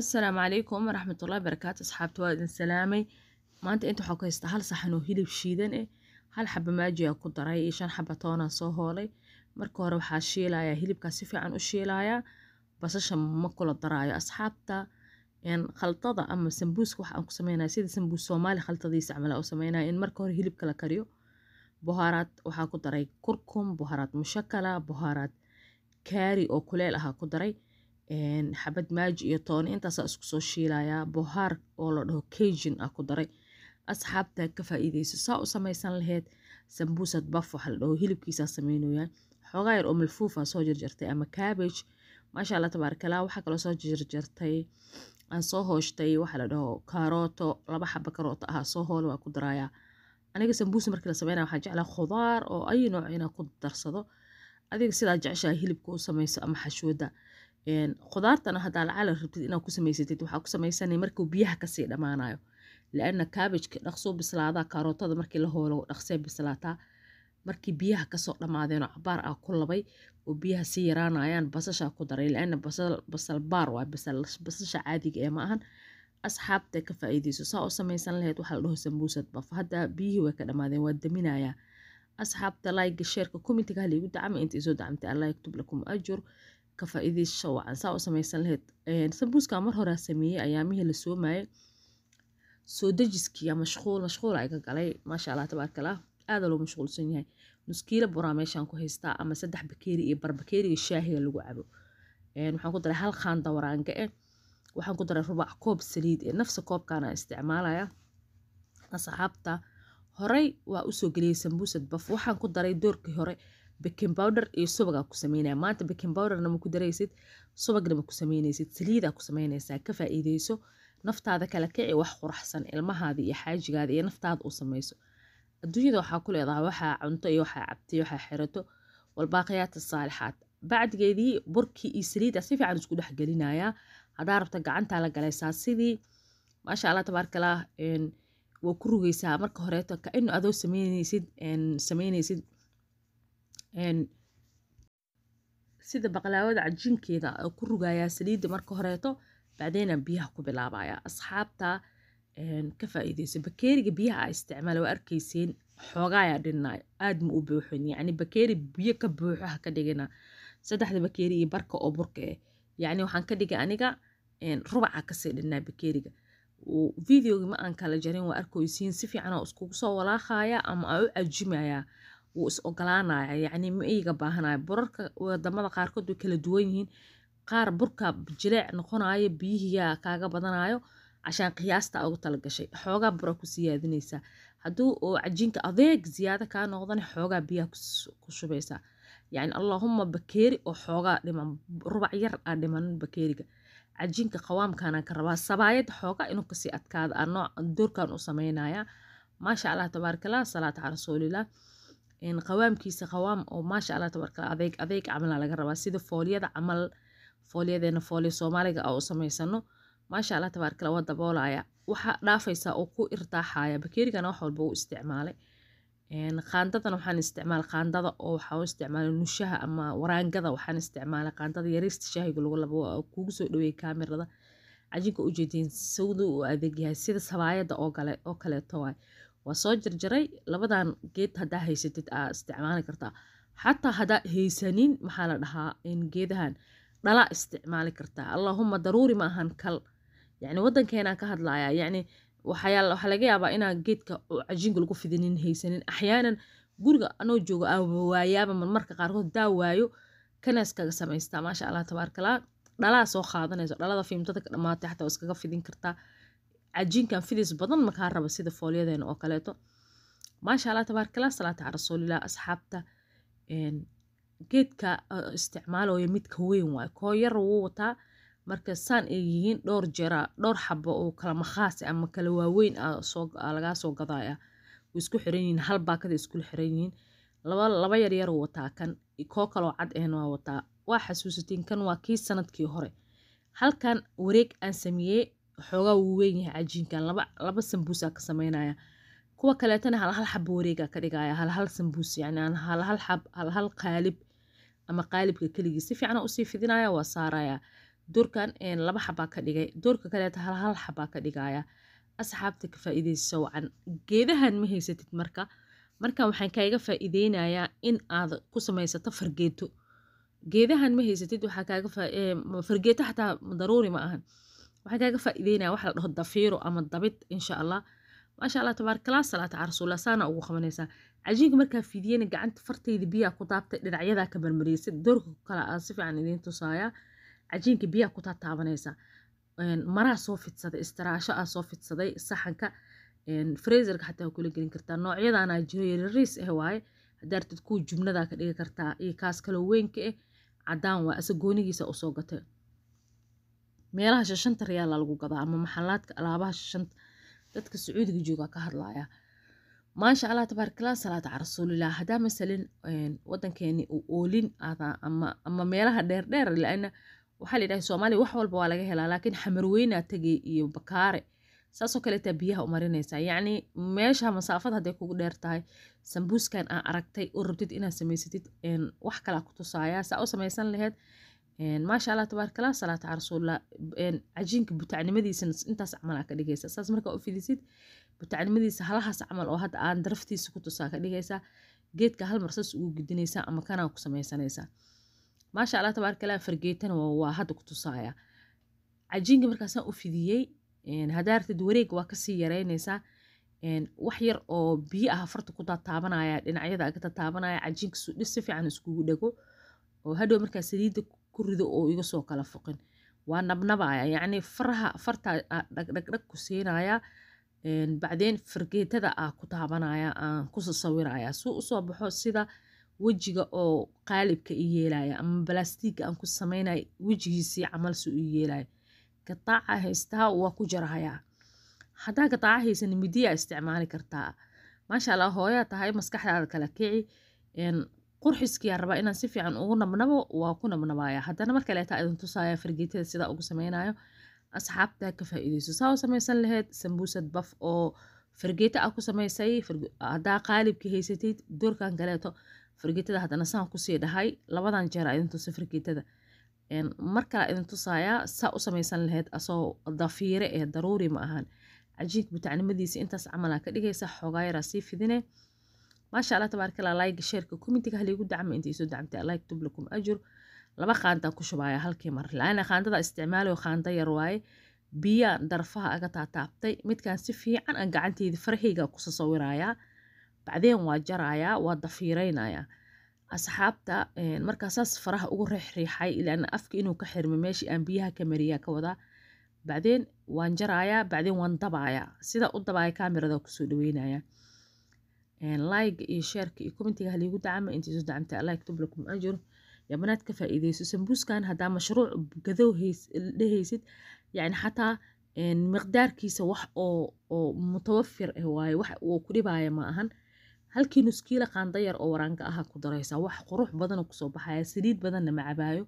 assalaamu calaykum waraxmatullahi barakaatu asxaabta waa idin salaamay maanta inta waxaa ku haystaa hal saxan oo hilib shiidan eh hal xaba maaji aan ku daray iyo shan xaba toonaan soo hoolay marka hore waxaa shiilayaa hilibkaa si fiican u shiilayaa basasha ma kula daraayo asxaabta khaldada ama sambuuska wax aan ku sameynaya sida sambuus soomaali khaldadiisa camal aan u sameynaya in marka hore hilibka la kariyo buhaaraad waxaa ku daray kurkum buhaaraad mushakala buhaaraad kaari oo kuleel ahaa ku daray xabad maaji iyo tooni intaasaa isku shiilayaa bohaar oo la dhaho kajin ah ku daray asxaabtaa ka faa'iidayso saa u samaysan laheyd sambuusad baf waxa la dhaho hilibkiisaa samaynayaa xoogaa oo malfuufaa soo jarjartay ama cabbage maasha allah tabaarakalah waxaa kaloo soo jarjartay aan soo hooshtay waxaa la dhaho kaarooto laba xaba karooto ah soo hoole waa ku darayaa aniga sambuusa markii la sameynaya waxaa jeclaa khudaar oo ay nooc inaa ku darsado adiga sidaa jeceshaha hilibka u samayso ama xashwada khudaartana hadaa lacala rabtid inaad ku samaysatid waxaa ku samaysana markuu biyaha kasii dhamaanayo laana kaabajka dhaqsoo bislaadaa kaarootada markii la hoolo dhaqsee bislaataa markii biyaha kasoo dhammaadeenoo cabaar ah ku labay oo biyaha sii yaraanayaan basashaa ku daray laana basal baar waa basasha caadiga ee ma ahan asxaabta ka faa'iidayso saa u samaysan lahayd waxaa la sambuusad baf hadda biyihii way ka dhammaadeen waa daminayaa asxaabta laayga sheerka kommentiga haligu dacama inta isoo dacamtay allah yaktub lakum ajur ka faa wacan saa u samaysan lahayd sambuuskan mar horaa sameeyey ayaamihii la soomayay soo dejiskii mashquul mashquula iga galay maasha allah tabaarkalah aada loo mashquulsan yahay nuskiilo buraa meeshaan ku haystaa ama saddex bakeeri iyo barbakeeriga shaahiga lagu cabo waxaan ku daray hal qaan dawaraanga eh waxaan ku daray rubac koob saliid ee nafsa koobkaana isticmaalaya asxaabta horey waa usoo geliyay sambuusad baf waxaan ku daray doorkii hore bikin bowder iyo subagaa ku sameynaya maanta bikin bowderna ma ku daraysid subagna ma ku sameynaysid saliidaa ku sameynaysaa ka faa'iideyso naftaada kala kici wax quraxsan ilmahaada iyo xaajigaada iyo naftaada u samayso adduunyada waxaa ku leedahay waxaa cunto iyo waxaa cabtay waxaa xirato walbaaqiyaata saalixaad bacdigeedii burkii iyo saliida si fiican isku dhex gelinayaa haddaa rabta gacantaa la galaysaa sidii maasha allah tabaarkalaah waa ku rugeysaa marka horeeto ka inu adoo sameynaysid sameynaysid sida baqlaawada cajinkeeda ku rugayaa saliidda marka horeeto bacdeena biyaha ku bilaabaya asxaabta ka faa'iideyso bakeeriga biyaha a isticmaala waa arkayseen xoogaayaa dhinnaay aad ma u buuxin yacni bakeeri biyo ka buuxo ha ka dhigina saddexda bakeeri iyo barka oo burka eh yacni waxaan ka dhigay aniga rubaca kasii dhinnaa bakeeriga videoga ma aan kala jarin waa arkoysiin si fiican oo iskugu soo walaaqaya ama aa u cajimayaa wuu is ogolaanaya yacni ma iiga baahanaya burarka wadamada qaarkood way kala duwan yihiin qaar burka jileec noqonayo biyihiyaa kaaga badanayo cashaan qiyaasta ugu talagashay xoogaa bura ku siyaadinaysaa hadduu oo cajiinka adeeg ziyaado kaa noqdan xoogaa biyaha ku shubaysaa yacni allaahuma bakeeri oo xoogaa dhiman rubac yar aa dhimanin bakeeriga cajiinka qawaamkaanaan ka rabaa sabaayadda xoogaa inuu kasii adkaada aa nooc doorkan u samaynayaa maasha allah tabaarakallah salaata calaa rasuulilah qawaamkiisa qawaam oo maasha alla tabarkala adeyg adeyg camala laga rabaa sida foolyada camal foolyadeena foolya soomaaliga ah oo u samaysano maasha alla tabaarkala waa daboolaya waxaa dhaafaysa oo ku irtaaxaya bakeerigana wax walba uu isticmaalay qaandadana waxaan isticmaalay qaandada oo waxaa u isticmaalay nushaha ama waraangada waxaan isticmaalay qaandada yariista shaahiga lagu labo kugu soo dhaweeyey kaamirada cajinka ujeediin sawda uu adeegyahay sida sabaayada oo kale oo kaleeto waay waa soo jarjaray labadan geed hadaa haysatid aa isticmaali kartaa xataa hadaa haysanin maxaa la dhahaa in geedahan dhala isticmaali kartaa allahuma daruuri ma ahan kal yacni waddankeenaa ka hadlaya yacni waxayaa waxaa laga yaabaa inaa geedka cajiinka lagu fidinin haysanin axyaanan guriga anoo joogo aan waayaaba marmarka qaarkood daa waayo kanaas kaga samaystaa maasha allah tabaarkalaa dhalaa soo qaadanayso dhalada fiimtada ka dhamaatay xataa waa iskaga fidin kartaa cajiinkan fidis badan makaa raba sida foolyadeena oo kaleeto maasha allah tabaarkala salaata can rasuulilah asxaabta geedka uh, isticmaalooya midka weyn waay koo yar wuu wataa marka saan ay yihiin dhowr jera dhowr xabo oo kala makhaas ah ama kala waaweyn ah, ah gadaaya way isku xiran yihiin hal baakada iskula xiran yihiin laba yaryar uu wataa kan koo kaloo cad ehna waa wataa waa xasuusatiin kan waa kii sanadkii hore halkan wareeg aan sameeyey waxoogaa wuu weynyahay cajiinkan laba sambuusaa ka sameynaya kuwa kaleetana halhal xabo wareegaa ka dhigaya halhal sambuus yacni halhal xab halhal qaalib ama qaalibka keligii si fiican usii fidinaya waa saaraya doorkan laba xabaa ka dhigay doorka kaleeta halhal xabaa ka dhigaya asxaabta ka faa'iidaysa wacan geedahan ma haysatid marka marka waxaan kaaga faa'iideynayaa in aad ku samaysato fargeeto geedahan ma haysatid waxaa kaaga fargeeto xataa daruuri ma ahan waxaan kaaga faa'iideynaya wax la dhaho dafiiro ama dabid insha allah maasha allah tabaarakala salaata carasuula saana ugu qabanaysaa cajiinka markaa fidiyena gacanta farteyda biyaa ku taabtay dhinacyadaa ka marmareysa doorka kale aan si fiican idiin tusaaya cajiinka biyaa ku taataabanaysaa maraa soo fidsaday istiraasho ah soo fidsaday saxanka freeserka xataa kula gelin kartaa noocyadaana jiro yarariis ah eh waaye haddaa rabtid kuwa jubnadaa ka dhigi kartaa iyo kaas kaloo weynka ah caddaan waa asa goonigiisa usoo gatay meelaha shashanta riyaalaa lagu gadaa ama maxalaadka alaabaha shashanta dadka sacuudiga jooga ka hadlaya maasha allah tabaarkala salaata cal rasuulilah masalan wadankeeni u oolin adaa ama ama meelaha dheerdheer laana waxaa layidhaha soomaaliya wax walba waa laga helaa laakiin xamarweynaa tegey iyo bakaare saasoo kaleetaa biyaha u marinaysaa yacni meesha masaafad hadday kugu dheer tahay sambuuskan aa aragtay oo rabtid inaad samaysatid wax kalaa ku tusaaya saa u samaysan laheed maasha allah tabaarkala salaata carasuulla cajiinka butacnimadiisana intaas camal aa ka dhigaysa saas markaa u fidisid butacnimadiisa halahaas camal oo hadda aan daraftiisa ku tusaa ka dhigaysaa geedka hal mar saas ugu gudinaysaa ama kanaa ku samaysanaysaa maasha allah tabaarkala fargeetana waa hadda ku tusaaya cajiinka markaasaan u fidiyey hadaartid wareega waa kasii yaraynaysaa wax yar oo biyo ah farta ku tataabanaya dhinacyada aga tataabanaya cajiinka si fiican iskugu dhego oo hadhow markaa saliidda ku rido oo iga kala foqin waa nabnabaya ah, yacni faraha fartaa ah, dhagdhagdhag ku siinaya bacdeen fargeetada aa ah ku taabanaya aan ku sasawiraya suu usoo baxo sida wejiga oo qaalibka i yeelaya ama balastiiga aan ku samaynayo wejigiisii camal suu i yeelaya gadaaca haystaa waa ku jarahayaa haddaa gadaaca haysan midiyaa isticmaali kartaa maasha allah hooyaa tahay maskaxdaada kala kici qurxiskiyaa rabaa inaan si fiican ugu nabnabo waa ku nabnabaaya haddana mar kaleeta idin tusaaya fargeetada sidaa ugu samaynayo asxaabtaa ka faa'iidayso saa u samaysan laheyd sambuusad baf oo fargeeta ah ku samaysay haddaa qaalibka haysatid doorkan kaleeto fargeetada haddana saan kusii dhahay labadan jeer idin tusa fargeetada mar kale idin tusaayaa saa u samaysan laheyd asoo dafiire ee daruuri ma ahan cajiinka butacnimadiisa intaas camalaa ka dhigaysa xoogaa sii fidine maasha alla tabaarka allah like sheerka commentiga haliigu dacma inta iisoo dacmtay like tublakum ajur laba qaantaan ku shubaya halkii mar laana qaandada isticmaalayo qaanda yar waaye biyaan darfaha aga taataabtay midkaan si fiican aan gacanteydii farahayga ku sasawirayaa bacdeen waa jarayaa waa dafiiraynayaa asxaabta markaasaas faraha ugu riixriixay ilaana afka inuu ka xirmo meeshii aan biyaha ka mariyaa ka wadaa bacdeen waan jarayaa bacdeen waan dabayaa sidaa u dabaya kaamirada kusoo dhaweynaya like iyo sheerka iyo commentiga haliigu dacama inta isu dacamta like tublakum ajur yabanaad ka faa'iideyso sambuuskan haddaa mashruuc gadow dhehaysid yacni xataa miqdaarkiisa wax oo oo mutawafir ah waaye wax uu ku dhibaaya ma ahan halkii nuskiila qaandayar oo waraanka aha ku daraysaa wax qurux badanoo kusoo baxaya saliid badanna ma cabaayo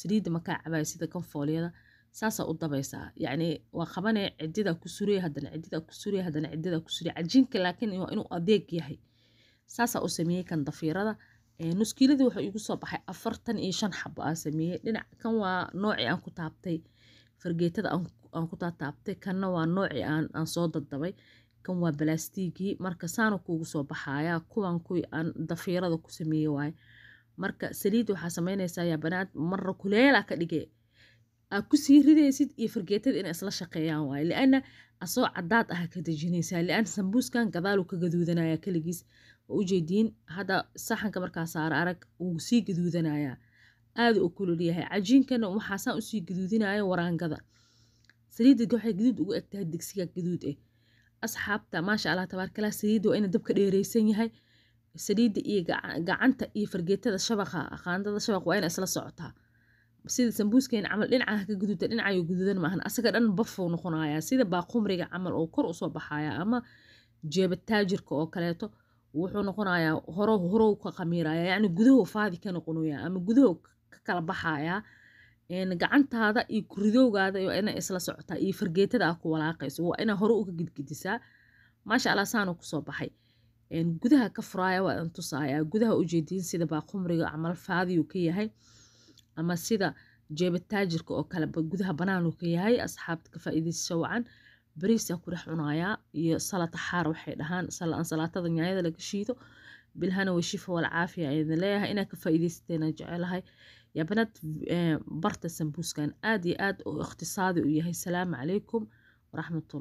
saliidda makaa cabaayo sida kan saasaa u dabaysaa yani waa qabane cidida ku suriya haddana ciddida ku suriya haddana ciddida ku waa inuu adeeg yahay saasaa u sameeyey kan dafiirada nuskiiladii waxaa igu soo baxay afartan iyo shan xabo aan sameeyey dhinac kan waa noocii aan ku taabtay fargeetada aan ku taataabtay kanna waa noocii aan soo dadabay kan waa balaastigii marka saana kuugu soo baxaaya kuwan kuwii aan dafiirada ku sameeye waaye marka saliidda waxaa samaynaysaa yaa banaad marna kuleelaa ka dhige aad kusii rideysid iyo fargeetada inay isla shaqeeyaan waaye lianna asoo cadaad ah ka dejinaysaa lian sambuuskan gadaalu ka gaduudanaya keligiis waa ujeediin hadda saxanka markaa saara arag wuu sii gaduudanayaa aada u kulolyahay cajiinkana waxaasaan usii gaduudinaya waraangada saliidda waxay gaduud ugu egtahay digsiga gaduud eh asxaabta maasha allah tabaarkala saliidda waa ina dabka dheereysan yahay saliidda iyo gacanta iyo fargeetada shabaqa qaandada shabaq waa ina isla socotaa sida sambuuskeen camal dhinaca ka gududa dhinacayo gududan maahan asaga dhan bafuu noqonaya sida baaqumriga camal oo kor usoo baxaya ama jeeba taajirka oo kaleeto wuxuu noqonayaa horo horow ka qamiiraya yacni gudahu faadi ka noqonaya ama gudahu ka kala baxaya gacantaada iyo kuridowgaada waa inay isla socotaa iyo fargeetada aa ku walaaqayso waa inaa hore uga gidgidisaa maasha allah saanu kusoo baxay gudaha ka furaaya waa tusaaya gudaha ujeediin sida baaqumriga camal faadiyu ka yahay ama sida jeeba taajirka oo kale gudaha banaanu ka yahay asxaabta ka faa'iidaysa wacan bariisaa ku dhex cunayaa iyo salata xaar waxay dhahaan ansalaatada nyaayada laga shiido bilhana way shifa wal caafiya ayada leeyahay inaa ka faa'iidaysateen aan jecelahay yaa eh, barta sambuuskan aad iyo aad u ikhtisaadi u yahay salaamu calaykum waraxmatullah